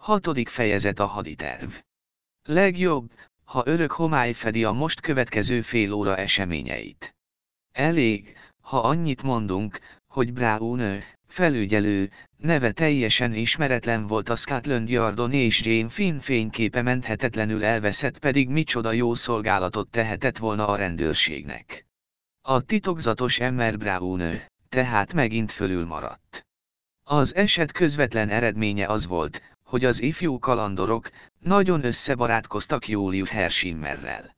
Hatodik fejezet a haditerv. Legjobb, ha örök homály fedi a most következő fél óra eseményeit. Elég, ha annyit mondunk, hogy Brown, felügyelő, neve teljesen ismeretlen volt a Scotland Yardon és Jane Finn fényképe menthetetlenül elveszett pedig micsoda jó szolgálatot tehetett volna a rendőrségnek. A titokzatos Emmer Brown, tehát megint fölül maradt. Az eset közvetlen eredménye az volt, hogy az ifjú kalandorok nagyon összebarátkoztak Július Hershimmerrel.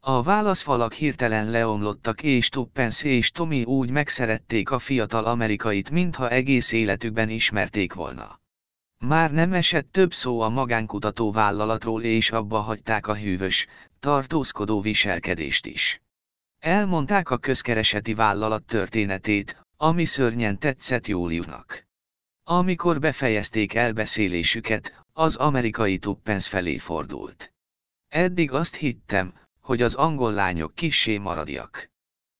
A válaszfalak hirtelen leomlottak és Tuppence és Tommy úgy megszerették a fiatal amerikait, mintha egész életükben ismerték volna. Már nem esett több szó a magánkutató vállalatról és abba hagyták a hűvös, tartózkodó viselkedést is. Elmondták a közkereseti vállalat történetét, ami szörnyen tetszett Júliusnak. Amikor befejezték elbeszélésüket, az amerikai Tuppence felé fordult. Eddig azt hittem, hogy az angol lányok kissé maradjak.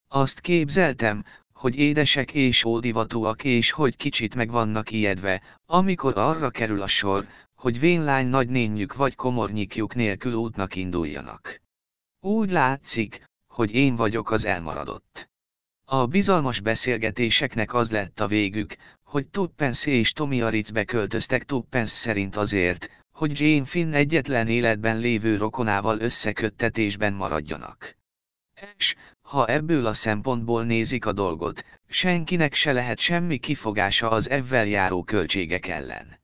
Azt képzeltem, hogy édesek és ódivatúak és hogy kicsit meg vannak ijedve, amikor arra kerül a sor, hogy vénlány nagynényük vagy komornyikjuk nélkül útnak induljanak. Úgy látszik, hogy én vagyok az elmaradott. A bizalmas beszélgetéseknek az lett a végük, hogy Tuppence és Tommy Aricbe költöztek Tuppence szerint azért, hogy Jane Finn egyetlen életben lévő rokonával összeköttetésben maradjanak. És, ha ebből a szempontból nézik a dolgot, senkinek se lehet semmi kifogása az ebben járó költségek ellen.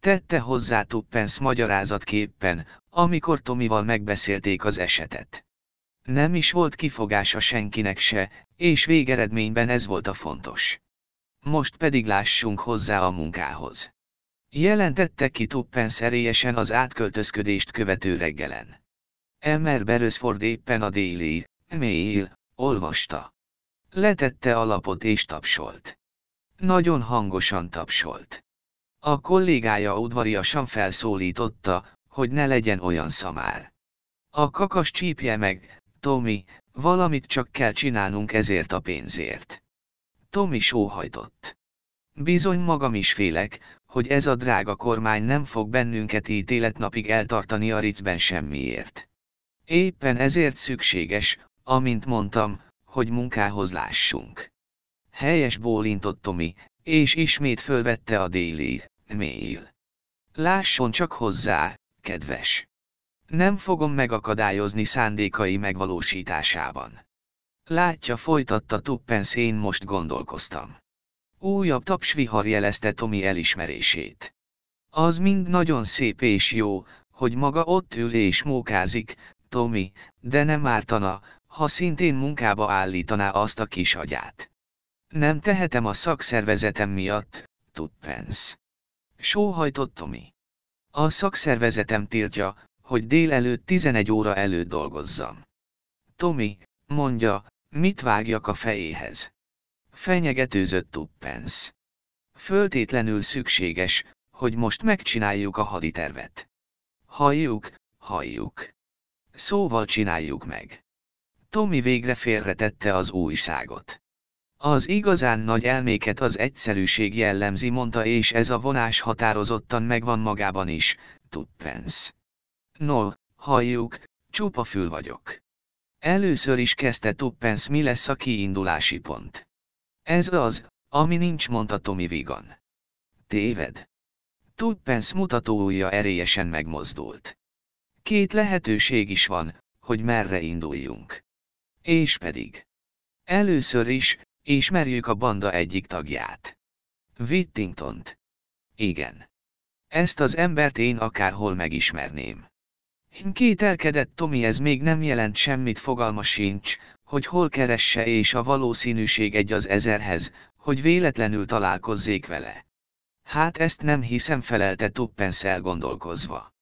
Tette hozzá Tuppence magyarázatképpen, amikor Tomival megbeszélték az esetet. Nem is volt kifogása senkinek se, és végeredményben ez volt a fontos most pedig lássunk hozzá a munkához. Jelentette ki Toppen szerélyesen az átköltözködést követő reggelen. Emmer Beresford éppen a déli, mail, olvasta. Letette a lapot és tapsolt. Nagyon hangosan tapsolt. A kollégája udvariasan felszólította, hogy ne legyen olyan szamár. A kakas csípje meg, Tomi, valamit csak kell csinálnunk ezért a pénzért. Tomi is óhajtott. Bizony magam is félek, hogy ez a drága kormány nem fog bennünket ítéletnapig eltartani a ricben semmiért. Éppen ezért szükséges, amint mondtam, hogy munkához lássunk. Helyes bólintott Tomi, és ismét fölvette a déli mail. Lásson csak hozzá, kedves. Nem fogom megakadályozni szándékai megvalósításában. Látja, folytatta Tuppence én most gondolkoztam. Újabb tapsvihar jelezte Tomi elismerését. Az mind nagyon szép és jó, hogy maga ott ül és mókázik, Tomi, de nem ártana, ha szintén munkába állítaná azt a kis agyát. Nem tehetem a szakszervezetem miatt, Tuppens. Sóhajtott Tomi. A szakszervezetem tiltja, hogy délelőtt 11 óra előtt dolgozzam. Tomi, mondja, Mit vágjak a fejéhez? Fenyegetőzött Tuppence. Föltétlenül szükséges, hogy most megcsináljuk a haditervet. Halljuk, halljuk. Szóval csináljuk meg. Tommy végre félretette az újságot. Az igazán nagy elméket az egyszerűség jellemzi mondta és ez a vonás határozottan megvan magában is, Tuppence. No, halljuk, csupa fül vagyok. Először is kezdte Tuppens mi lesz a kiindulási pont. Ez az, ami nincs mondta Tomi Vigan. Téved. Tuppens mutatója erélyesen megmozdult. Két lehetőség is van, hogy merre induljunk. És pedig. Először is, ismerjük a banda egyik tagját. Wittingtont. Igen. Ezt az embert én akárhol megismerném. Hinn kételkedett Tomi ez még nem jelent semmit fogalma sincs, hogy hol keresse és a valószínűség egy az ezerhez, hogy véletlenül találkozzék vele. Hát ezt nem hiszem felelte Toppens elgondolkozva.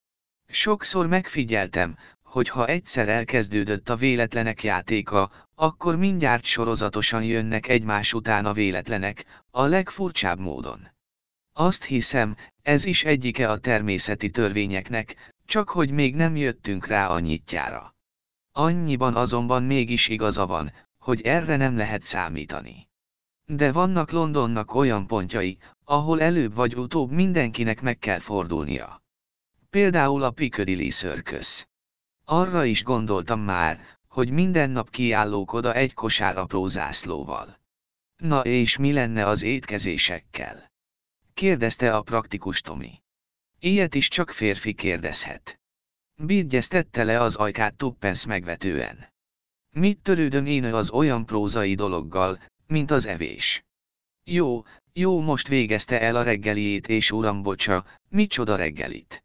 Sokszor megfigyeltem, hogy ha egyszer elkezdődött a véletlenek játéka, akkor mindjárt sorozatosan jönnek egymás után a véletlenek, a legfurcsább módon. Azt hiszem, ez is egyike a természeti törvényeknek, csak hogy még nem jöttünk rá a nyitjára. Annyiban azonban mégis igaza van, hogy erre nem lehet számítani. De vannak Londonnak olyan pontjai, ahol előbb vagy utóbb mindenkinek meg kell fordulnia. Például a Piccadilly Circus. Arra is gondoltam már, hogy minden nap kiállók oda egy kosár apró zászlóval. Na és mi lenne az étkezésekkel? Kérdezte a praktikus Tomi. Ilyet is csak férfi kérdezhet. tette le az ajkát Toppens megvetően. Mit törődöm én az olyan prózai dologgal, mint az evés? Jó, jó most végezte el a reggeliét és uram bocsa, micsoda reggelit.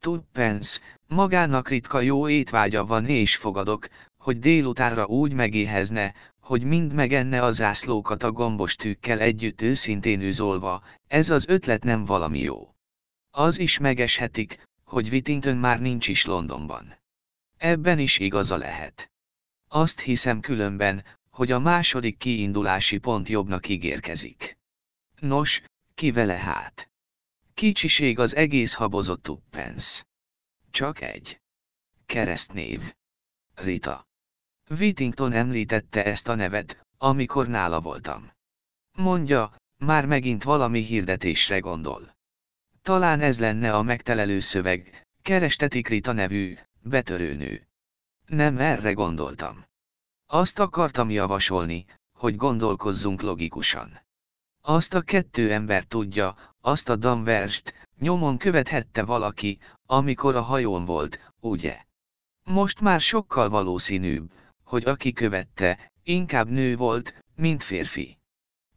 Toppens, magának ritka jó étvágya van és fogadok, hogy délutánra úgy megéhezne, hogy mind megenne a zászlókat a gombos tükkel együtt őszintén üzolva, ez az ötlet nem valami jó. Az is megeshetik, hogy Whittington már nincs is Londonban. Ebben is igaza lehet. Azt hiszem különben, hogy a második kiindulási pont jobbnak ígérkezik. Nos, ki vele hát? Kicsiség az egész habozott tuppence. Csak egy. Keresztnév. Rita. Whittington említette ezt a nevet, amikor nála voltam. Mondja, már megint valami hirdetésre gondol talán ez lenne a megtelelő szöveg, kerestetik Rita nevű, betörőnő. Nem erre gondoltam. Azt akartam javasolni, hogy gondolkozzunk logikusan. Azt a kettő ember tudja, azt a damverst, nyomon követhette valaki, amikor a hajón volt, ugye? Most már sokkal valószínűbb, hogy aki követte, inkább nő volt, mint férfi.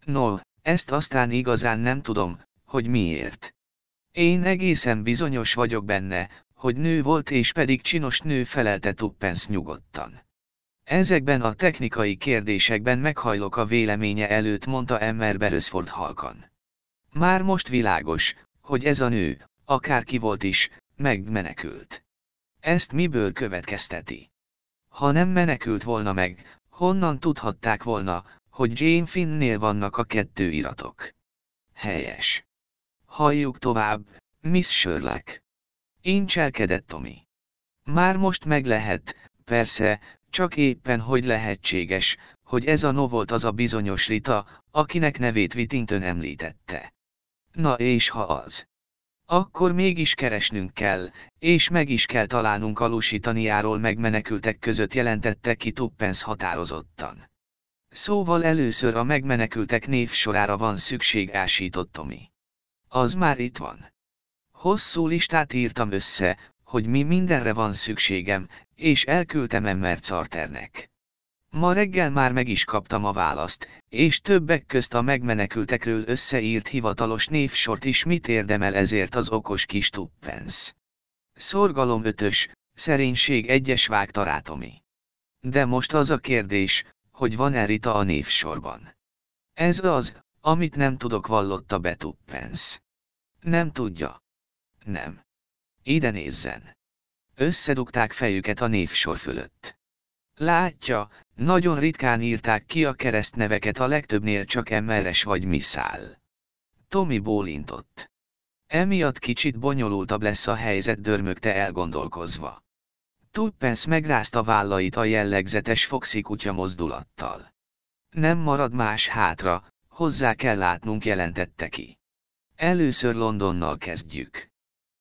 No, ezt aztán igazán nem tudom, hogy miért. Én egészen bizonyos vagyok benne, hogy nő volt és pedig csinos nő felelte Tuppens nyugodtan. Ezekben a technikai kérdésekben meghajlok a véleménye előtt, mondta Emmer Beresford halkan. Már most világos, hogy ez a nő, akárki volt is, megmenekült. Ezt miből következteti? Ha nem menekült volna meg, honnan tudhatták volna, hogy Jane Finnnél vannak a kettő iratok? Helyes. Halljuk tovább, Miss Sörlek. Én cselkedett Tomi. Már most meg lehet, persze, csak éppen hogy lehetséges, hogy ez a no volt az a bizonyos Rita, akinek nevét Vitintön említette. Na és ha az. Akkor mégis keresnünk kell, és meg is kell találnunk alusítaniáról megmenekültek között jelentette ki Tuppence határozottan. Szóval először a megmenekültek név sorára van szükség ásított Tomi. Az már itt van. Hosszú listát írtam össze, hogy mi mindenre van szükségem, és elküldtem Emmer Carternek. Ma reggel már meg is kaptam a választ, és többek közt a megmenekültekről összeírt hivatalos névsort is mit érdemel ezért az okos kis tuppensz. Szorgalom ötös, szerénység egyes vágtarátomi. De most az a kérdés, hogy van-e Rita a névsorban. Ez az, amit nem tudok vallotta betuppensz. Nem tudja. Nem. Ide nézzen. Összedugták fejüket a névsor fölött. Látja, nagyon ritkán írták ki a keresztneveket a legtöbbnél csak Emmeres vagy Miszál. Tomi bólintott. Emiatt kicsit bonyolultabb lesz a helyzet dörmögte elgondolkozva. Tulpens megrázta vállait a jellegzetes foxi kutya mozdulattal. Nem marad más hátra, hozzá kell látnunk jelentette ki. Először Londonnal kezdjük.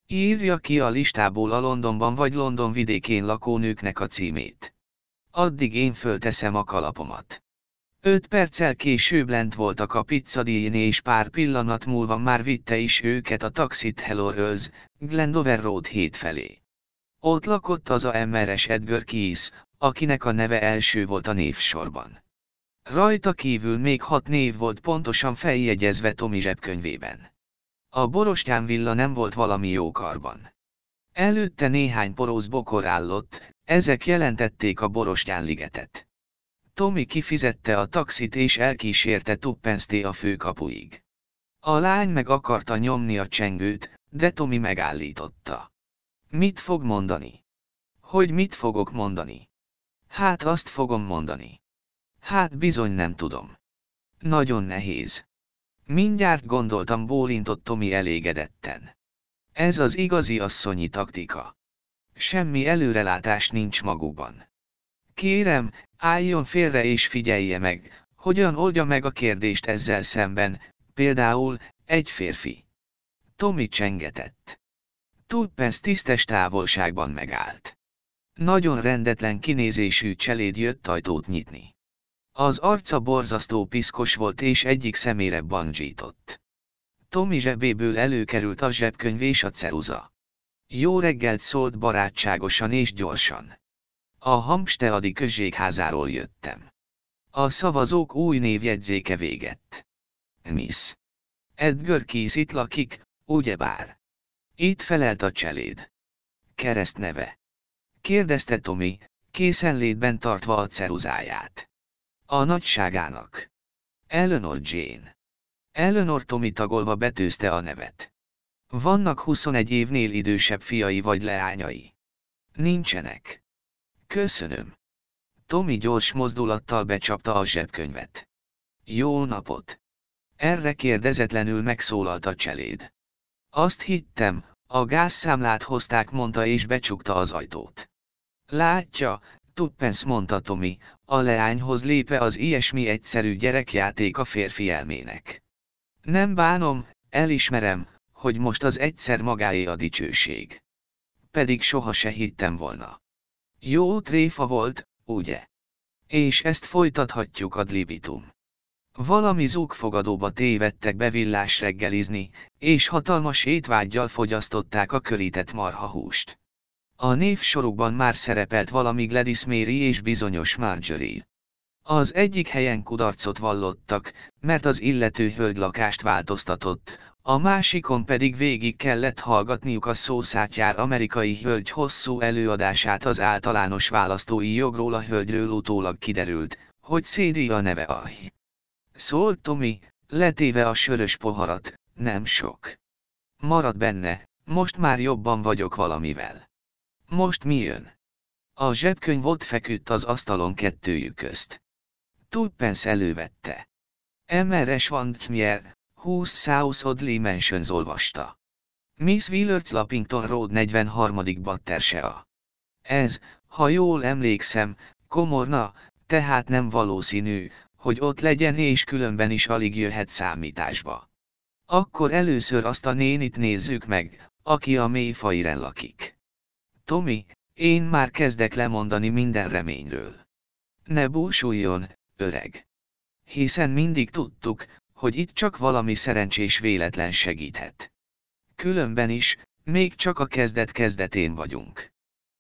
Írja ki a listából a Londonban vagy London vidékén lakó nőknek a címét. Addig én fölteszem a kalapomat. Öt perccel később lent voltak a pizzadíjén és pár pillanat múlva már vitte is őket a taxit Rose, Glendover Road hét felé. Ott lakott az a MRS Edgar Keys, akinek a neve első volt a névsorban. Rajta kívül még hat név volt pontosan feljegyezve Tomi zsebkönyvében. A borostán villa nem volt valami jó karban. Előtte néhány poróz bokor állott, ezek jelentették a borostán ligetet. Tommy kifizette a taxit és elkísérte Tuppenszté a főkapuig. A lány meg akarta nyomni a csengőt, de Tommy megállította. Mit fog mondani? Hogy mit fogok mondani? Hát azt fogom mondani. Hát bizony nem tudom. Nagyon nehéz. Mindjárt gondoltam, bólintott Tomi elégedetten. Ez az igazi asszonyi taktika. Semmi előrelátás nincs magukban. Kérem, álljon félre és figyelje meg, hogyan oldja meg a kérdést ezzel szemben, például, egy férfi. Tomi csengetett. Tudpence tisztes távolságban megállt. Nagyon rendetlen kinézésű cseléd jött ajtót nyitni. Az arca borzasztó piszkos volt és egyik szemére bandzsított. Tomi zsebéből előkerült a zsebkönyv és a ceruza. Jó reggelt szólt barátságosan és gyorsan. A Hamsteadi községházáról jöttem. A szavazók új névjegyzéke végett. Miss. Edgar Keys itt lakik, ugyebár. Itt felelt a cseléd. Kereszt neve. Kérdezte Tomi, készenlétben tartva a ceruzáját. A nagyságának. Eleanor Jane. Eleanor Tomi tagolva betűzte a nevet. Vannak 21 évnél idősebb fiai vagy leányai. Nincsenek. Köszönöm. Tomi gyors mozdulattal becsapta a zsebkönyvet. Jó napot. Erre kérdezetlenül megszólalt a cseléd. Azt hittem, a gázszámlát hozták mondta és becsukta az ajtót. Látja, Tuppence mondta Tomi, a leányhoz lépe az ilyesmi egyszerű gyerekjáték a férfi elmének. Nem bánom, elismerem, hogy most az egyszer magáé a dicsőség. Pedig soha se hittem volna. Jó tréfa volt, ugye? És ezt folytathatjuk ad libitum. Valami zúgfogadóba tévedtek bevillás reggelizni, és hatalmas étvágyjal fogyasztották a körített marhahúst. A sorokban már szerepelt valamíg Gladys Mary és bizonyos Marjorie. Az egyik helyen kudarcot vallottak, mert az illető hölgy lakást változtatott, a másikon pedig végig kellett hallgatniuk a szószátjár amerikai hölgy hosszú előadását az általános választói jogról a hölgyről utólag kiderült, hogy Szédi a neve a Szólt Tomi, letéve a sörös poharat, nem sok. Marad benne, most már jobban vagyok valamivel. Most mi jön? A zsebkönyv ott feküdt az asztalon kettőjük közt. Tulpens elővette. MRS Van Tmier, 20 South Oddly Mansions olvasta. Miss Willards Lappington Road 43. battersea. Ez, ha jól emlékszem, komorna, tehát nem valószínű, hogy ott legyen és különben is alig jöhet számításba. Akkor először azt a nénit nézzük meg, aki a mélyfairen lakik. Tomi, én már kezdek lemondani minden reményről. Ne búsuljon, öreg. Hiszen mindig tudtuk, hogy itt csak valami szerencsés véletlen segíthet. Különben is, még csak a kezdet kezdetén vagyunk.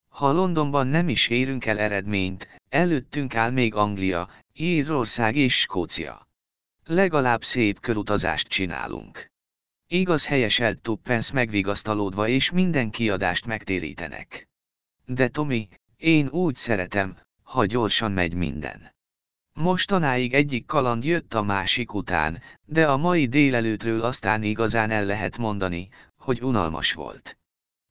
Ha Londonban nem is érünk el eredményt, előttünk áll még Anglia, Írország és Skócia. Legalább szép körutazást csinálunk. Igaz helyes eltuppensz megvigasztalódva és minden kiadást megtérítenek. De Tomi, én úgy szeretem, ha gyorsan megy minden. Mostanáig egyik kaland jött a másik után, de a mai délelőtről aztán igazán el lehet mondani, hogy unalmas volt.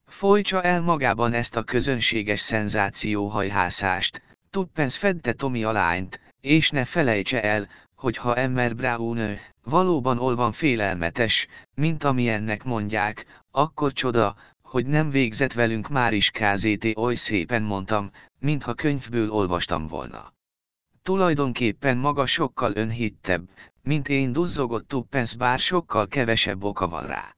Folytsa el magában ezt a közönséges szenzációhajhászást, Tuppence fedte Tomi lányt, és ne felejtse el, hogyha Emmer ő, valóban olvan félelmetes, mint amilyennek mondják, akkor csoda, hogy nem végzett velünk már is KZT oly szépen mondtam, mintha könyvből olvastam volna. Tulajdonképpen maga sokkal önhittebb, mint én duzzogott Tuppens, bár sokkal kevesebb oka van rá.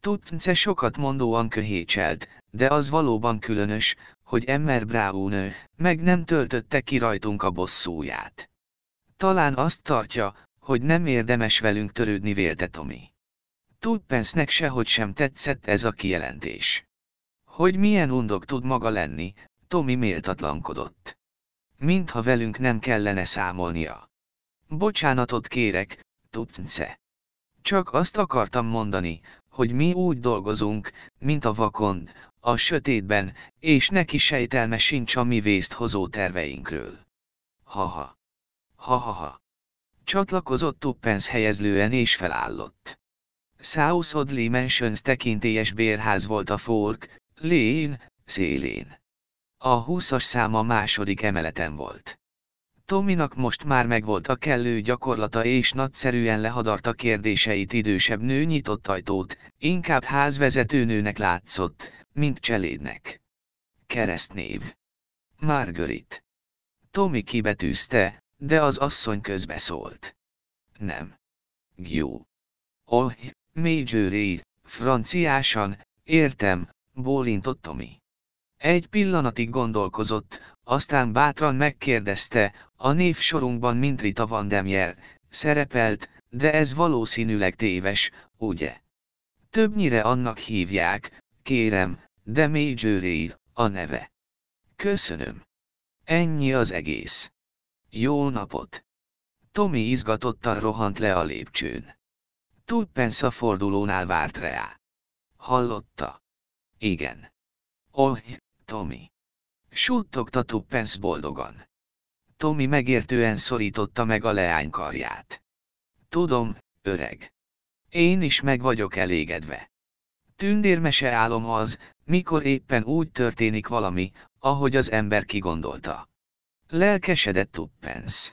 Tuppence sokat mondóan köhécselt, de az valóban különös, hogy Emmer ő, meg nem töltötte ki rajtunk a bosszúját. Talán azt tartja, hogy nem érdemes velünk törődni vélte Tomi. Tudpensznek sehogy sem tetszett ez a kijelentés. Hogy milyen undok tud maga lenni, Tomi méltatlankodott. Mintha velünk nem kellene számolnia. Bocsánatot kérek, Tupnce. Csak azt akartam mondani, hogy mi úgy dolgozunk, mint a vakond, a sötétben, és neki sejtelme sincs a mi vészt hozó terveinkről. Haha. Ha-ha-ha. Csatlakozott Tuppence helyezlően és felállott. South Audley Mansions tekintélyes bérház volt a Fork, Lén, szélén. A húszas száma második emeleten volt. Tominak most már megvolt a kellő gyakorlata és nagyszerűen lehadarta kérdéseit idősebb nő nyitott ajtót, inkább házvezetőnőnek látszott, mint cselédnek. Keresztnév. Margarit. Tomi kibetűzte, de az asszony közbeszólt. Nem. Jó. Oh, Majoré, franciásan, értem, bólintott Tomi. Egy pillanatig gondolkozott, aztán bátran megkérdezte, a névsorunkban Mintrita van Demjel, szerepelt, de ez valószínűleg téves, ugye? Többnyire annak hívják, kérem, de Majoré, a neve. Köszönöm. Ennyi az egész. Jó napot! Tommy izgatottan rohant le a lépcsőn. Tudpence a fordulónál várt rá. Hallotta? Igen. Oh, Tommy. Suttogta Tuppence boldogan. Tommy megértően szorította meg a leány karját. Tudom, öreg. Én is meg vagyok elégedve. Tündérmese álom az, mikor éppen úgy történik valami, ahogy az ember kigondolta. Lelkesedett Tuppence.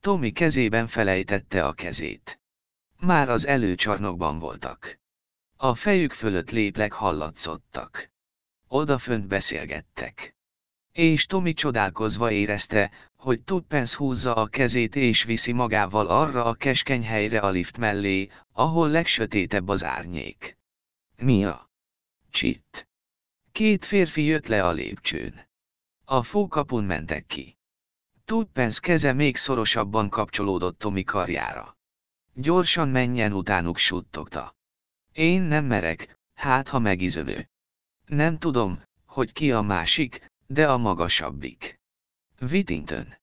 Tommy kezében felejtette a kezét. Már az előcsarnokban voltak. A fejük fölött léplek hallatszottak. Odafönt beszélgettek. És Tommy csodálkozva érezte, hogy Tuppence húzza a kezét és viszi magával arra a keskeny helyre a lift mellé, ahol legsötétebb az árnyék. Mia. Csitt. Két férfi jött le a lépcsőn. A fókapun mentek ki. Tulpens keze még szorosabban kapcsolódott Tomi karjára. Gyorsan menjen utánuk suttogta. Én nem merek, hát ha megizönő. Nem tudom, hogy ki a másik, de a magasabbik. Whittington.